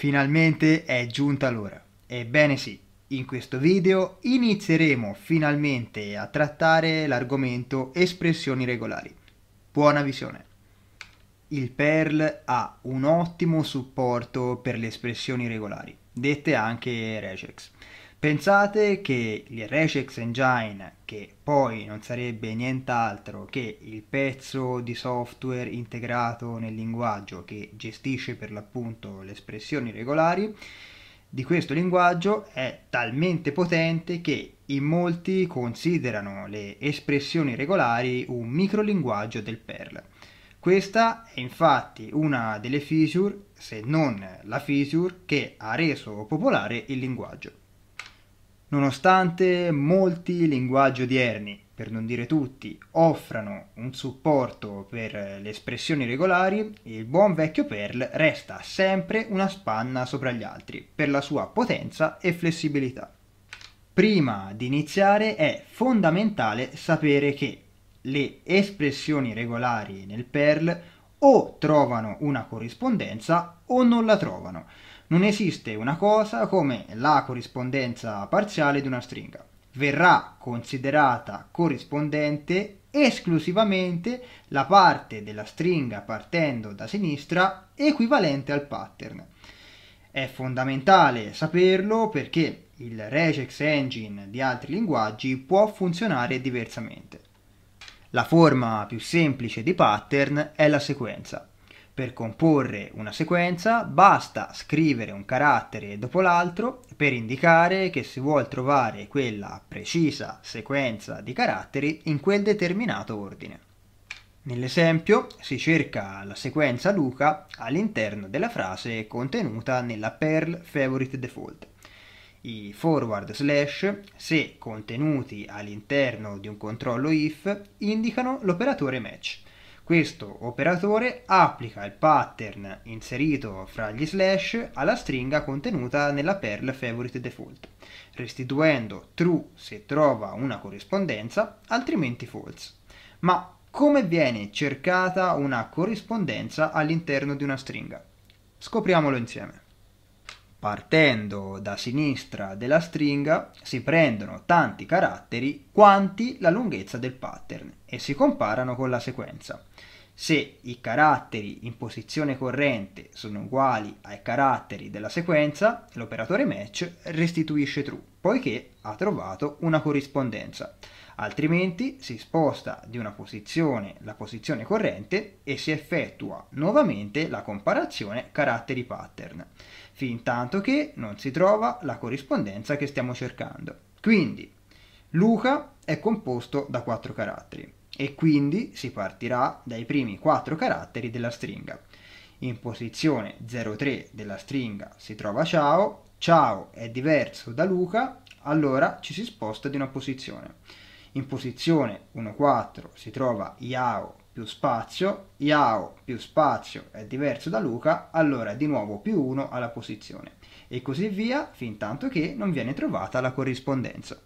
Finalmente è giunta l'ora. Ebbene sì, in questo video inizieremo finalmente a trattare l'argomento espressioni regolari. Buona visione! Il Perl ha un ottimo supporto per le espressioni regolari, dette anche regex. Pensate che il Regex Engine, che poi non sarebbe nient'altro che il pezzo di software integrato nel linguaggio che gestisce per l'appunto le espressioni regolari, di questo linguaggio è talmente potente che in molti considerano le espressioni regolari un microlinguaggio del Perl. Questa è infatti una delle feature, se non la feature, che ha reso popolare il linguaggio. Nonostante molti linguaggi odierni, per non dire tutti, offrano un supporto per le espressioni regolari, il buon vecchio Perl resta sempre una spanna sopra gli altri per la sua potenza e flessibilità. Prima di iniziare è fondamentale sapere che le espressioni regolari nel Perl o trovano una corrispondenza o non la trovano non esiste una cosa come la corrispondenza parziale di una stringa. Verrà considerata corrispondente esclusivamente la parte della stringa partendo da sinistra equivalente al pattern. È fondamentale saperlo perché il regex engine di altri linguaggi può funzionare diversamente. La forma più semplice di pattern è la sequenza. Per comporre una sequenza basta scrivere un carattere dopo l'altro per indicare che si vuole trovare quella precisa sequenza di caratteri in quel determinato ordine. Nell'esempio si cerca la sequenza Luca all'interno della frase contenuta nella Perl Favorite Default. I forward slash, se contenuti all'interno di un controllo if, indicano l'operatore match questo operatore applica il pattern inserito fra gli slash alla stringa contenuta nella perl favorite default, restituendo true se trova una corrispondenza, altrimenti false. Ma come viene cercata una corrispondenza all'interno di una stringa? Scopriamolo insieme partendo da sinistra della stringa si prendono tanti caratteri quanti la lunghezza del pattern e si comparano con la sequenza se i caratteri in posizione corrente sono uguali ai caratteri della sequenza, l'operatore match restituisce true, poiché ha trovato una corrispondenza. Altrimenti si sposta di una posizione la posizione corrente e si effettua nuovamente la comparazione caratteri pattern, fin tanto che non si trova la corrispondenza che stiamo cercando. Quindi Luca è composto da quattro caratteri e quindi si partirà dai primi 4 caratteri della stringa. In posizione 03 della stringa si trova ciao, ciao è diverso da Luca, allora ci si sposta di una posizione. In posizione 14 si trova iao più spazio, iao più spazio è diverso da Luca, allora di nuovo più 1 alla posizione. E così via fin tanto che non viene trovata la corrispondenza.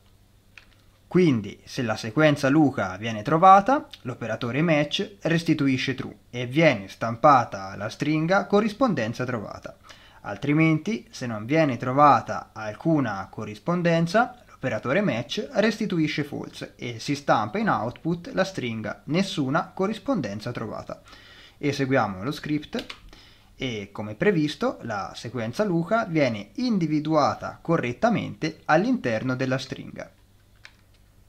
Quindi, se la sequenza Luca viene trovata, l'operatore match restituisce true e viene stampata la stringa corrispondenza trovata. Altrimenti, se non viene trovata alcuna corrispondenza, l'operatore match restituisce false e si stampa in output la stringa nessuna corrispondenza trovata. Eseguiamo lo script e come previsto la sequenza Luca viene individuata correttamente all'interno della stringa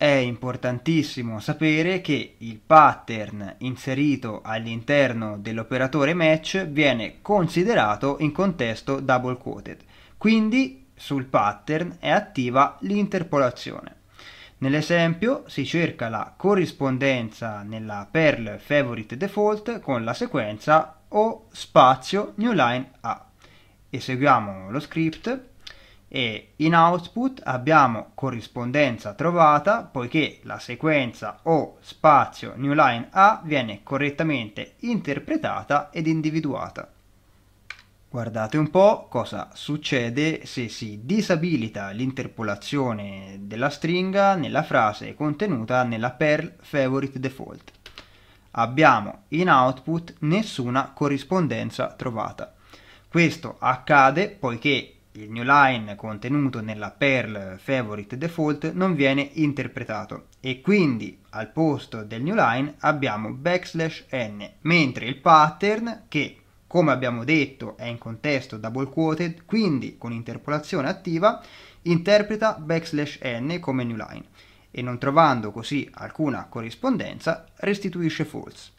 è importantissimo sapere che il pattern inserito all'interno dell'operatore match viene considerato in contesto double quoted, quindi sul pattern è attiva l'interpolazione. Nell'esempio si cerca la corrispondenza nella Perl Favorite Default con la sequenza o spazio new line A. Eseguiamo lo script e in output abbiamo corrispondenza trovata poiché la sequenza o spazio new line A viene correttamente interpretata ed individuata. Guardate un po' cosa succede se si disabilita l'interpolazione della stringa nella frase contenuta nella Perl Favorite Default. Abbiamo in output nessuna corrispondenza trovata. Questo accade poiché il new line contenuto nella Perl Favorite Default non viene interpretato e quindi al posto del new line abbiamo backslash n, mentre il pattern che come abbiamo detto è in contesto double quoted, quindi con interpolazione attiva, interpreta backslash n come new line e non trovando così alcuna corrispondenza restituisce false.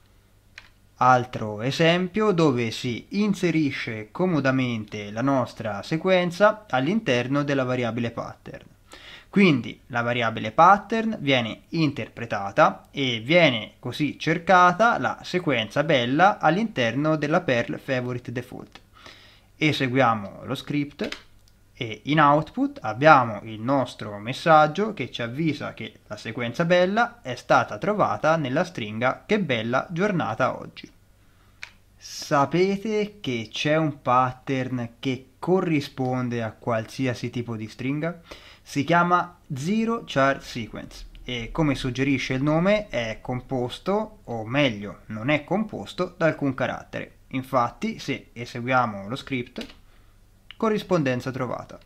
Altro esempio dove si inserisce comodamente la nostra sequenza all'interno della variabile pattern. Quindi la variabile pattern viene interpretata e viene così cercata la sequenza bella all'interno della Perl Favorite Default. Eseguiamo lo script e in output abbiamo il nostro messaggio che ci avvisa che la sequenza bella è stata trovata nella stringa che bella giornata oggi. Sapete che c'è un pattern che corrisponde a qualsiasi tipo di stringa? Si chiama Zero Char Sequence e come suggerisce il nome è composto, o meglio non è composto, da alcun carattere. Infatti se eseguiamo lo script corrispondenza trovata.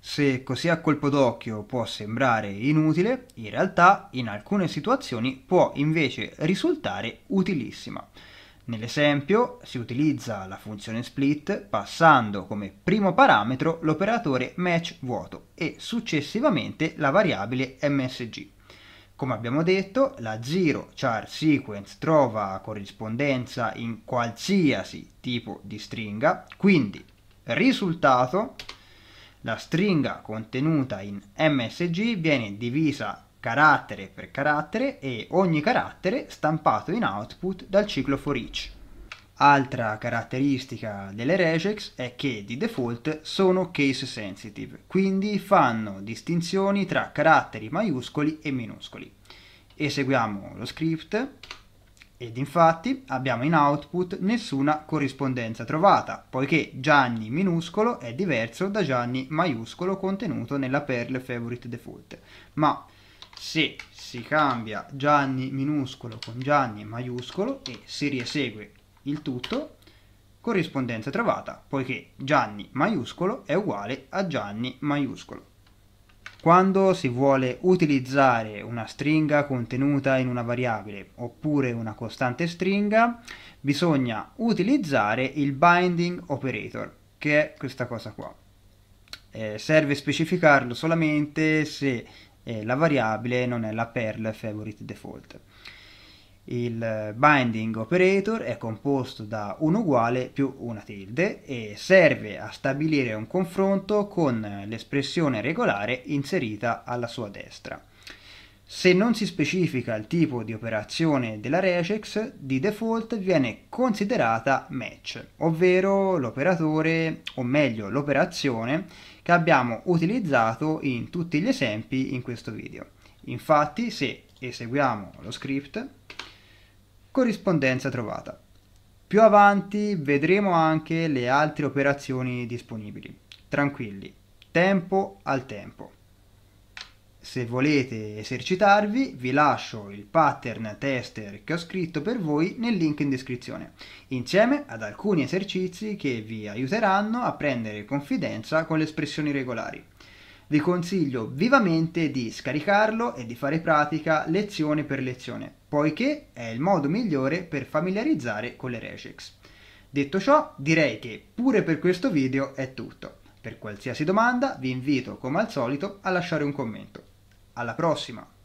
Se così a colpo d'occhio può sembrare inutile, in realtà in alcune situazioni può invece risultare utilissima. Nell'esempio si utilizza la funzione split passando come primo parametro l'operatore match vuoto e successivamente la variabile msg. Come abbiamo detto, la 0 char sequence trova corrispondenza in qualsiasi tipo di stringa, quindi Risultato, la stringa contenuta in MSG viene divisa carattere per carattere e ogni carattere stampato in output dal ciclo for each. Altra caratteristica delle regex è che di default sono case sensitive, quindi fanno distinzioni tra caratteri maiuscoli e minuscoli. Eseguiamo lo script ed infatti abbiamo in output nessuna corrispondenza trovata, poiché Gianni minuscolo è diverso da Gianni maiuscolo contenuto nella perl favorite default. Ma se si cambia Gianni minuscolo con Gianni maiuscolo e si riesegue il tutto, corrispondenza trovata, poiché Gianni maiuscolo è uguale a Gianni maiuscolo. Quando si vuole utilizzare una stringa contenuta in una variabile oppure una costante stringa, bisogna utilizzare il binding operator, che è questa cosa qua. Eh, serve specificarlo solamente se eh, la variabile non è la perl favorite default. Il binding operator è composto da un uguale più una tilde e serve a stabilire un confronto con l'espressione regolare inserita alla sua destra. Se non si specifica il tipo di operazione della regex, di default viene considerata match, ovvero l'operatore, o meglio l'operazione, che abbiamo utilizzato in tutti gli esempi in questo video. Infatti, se eseguiamo lo script, corrispondenza trovata. Più avanti vedremo anche le altre operazioni disponibili. Tranquilli, tempo al tempo. Se volete esercitarvi vi lascio il pattern tester che ho scritto per voi nel link in descrizione, insieme ad alcuni esercizi che vi aiuteranno a prendere confidenza con le espressioni regolari vi consiglio vivamente di scaricarlo e di fare pratica lezione per lezione, poiché è il modo migliore per familiarizzare con le regex. Detto ciò, direi che pure per questo video è tutto. Per qualsiasi domanda vi invito, come al solito, a lasciare un commento. Alla prossima!